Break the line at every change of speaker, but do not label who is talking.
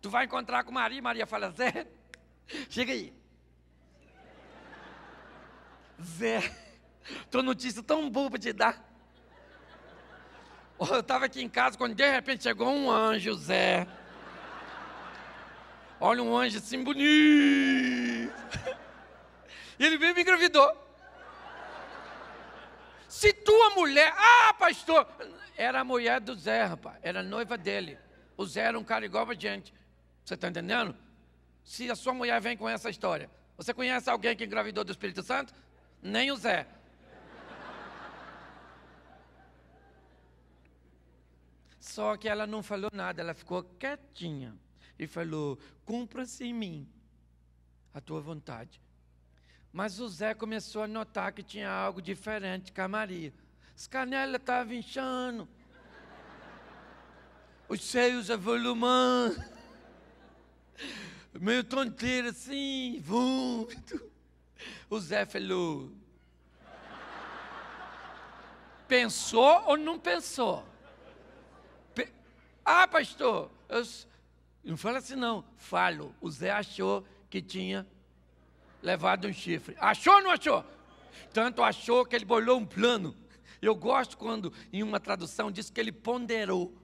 Tu vai encontrar com Maria, Maria fala, Zé, chega aí. Zé, tua notícia tão boa para te dar. Oh, eu estava aqui em casa quando de repente chegou um anjo, Zé. Olha um anjo assim bonito. E ele veio e me engravidou. Se tua mulher. Ah, pastor! Era a mulher do Zé, rapaz. Era noiva dele. O Zé era um cara igual pra gente. Você está entendendo? Se a sua mulher vem com essa história, você conhece alguém que engravidou do Espírito Santo? Nem o Zé. Só que ela não falou nada, ela ficou quietinha e falou: Cumpra-se em mim a tua vontade. Mas o Zé começou a notar que tinha algo diferente com a Maria. As canelas estavam
inchando, os seios avolumando meio tonteiro assim, vômito.
O Zé falou. Pensou ou não pensou? Pe ah, pastor, eu, não fala assim não, falo. O Zé achou que tinha levado um chifre. Achou ou não achou? Tanto achou que ele bolou um plano. Eu gosto quando em uma tradução diz que ele ponderou.